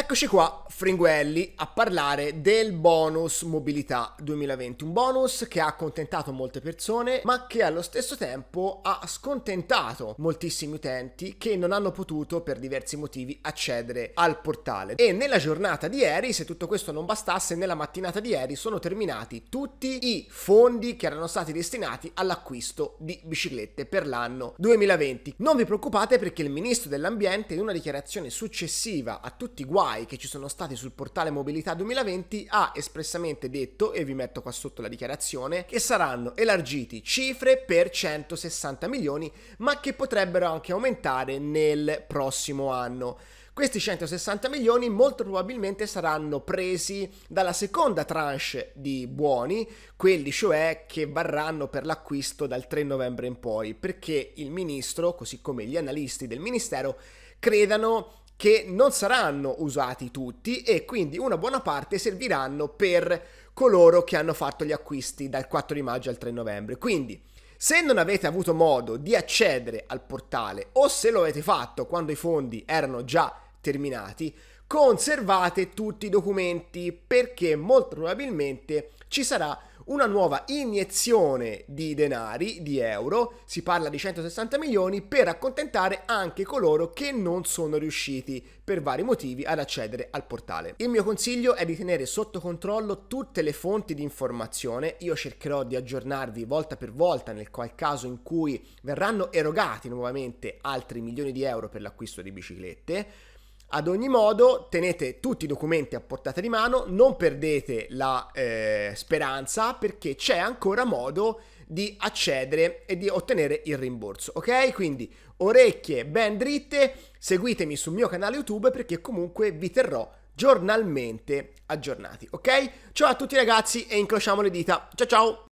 Eccoci qua, Fringuelli, a parlare del bonus mobilità 2020, un bonus che ha accontentato molte persone, ma che allo stesso tempo ha scontentato moltissimi utenti che non hanno potuto per diversi motivi accedere al portale. E nella giornata di ieri, se tutto questo non bastasse, nella mattinata di ieri sono terminati tutti i fondi che erano stati destinati all'acquisto di biciclette per l'anno 2020. Non vi preoccupate perché il ministro dell'ambiente in una dichiarazione successiva a tutti i guai guai che ci sono stati sul portale Mobilità 2020 ha espressamente detto, e vi metto qua sotto la dichiarazione, che saranno elargiti cifre per 160 milioni, ma che potrebbero anche aumentare nel prossimo anno. Questi 160 milioni molto probabilmente saranno presi dalla seconda tranche di buoni, quelli cioè che varranno per l'acquisto dal 3 novembre in poi, perché il ministro, così come gli analisti del ministero, credano che non saranno usati tutti e quindi una buona parte serviranno per coloro che hanno fatto gli acquisti dal 4 di maggio al 3 novembre. Quindi, se non avete avuto modo di accedere al portale o se lo avete fatto quando i fondi erano già terminati, conservate tutti i documenti perché molto probabilmente ci sarà una nuova iniezione di denari, di euro, si parla di 160 milioni, per accontentare anche coloro che non sono riusciti per vari motivi ad accedere al portale. Il mio consiglio è di tenere sotto controllo tutte le fonti di informazione, io cercherò di aggiornarvi volta per volta nel qual caso in cui verranno erogati nuovamente altri milioni di euro per l'acquisto di biciclette, ad ogni modo, tenete tutti i documenti a portata di mano, non perdete la eh, speranza perché c'è ancora modo di accedere e di ottenere il rimborso, ok? Quindi orecchie ben dritte, seguitemi sul mio canale YouTube perché comunque vi terrò giornalmente aggiornati, ok? Ciao a tutti ragazzi e incrociamo le dita. Ciao ciao!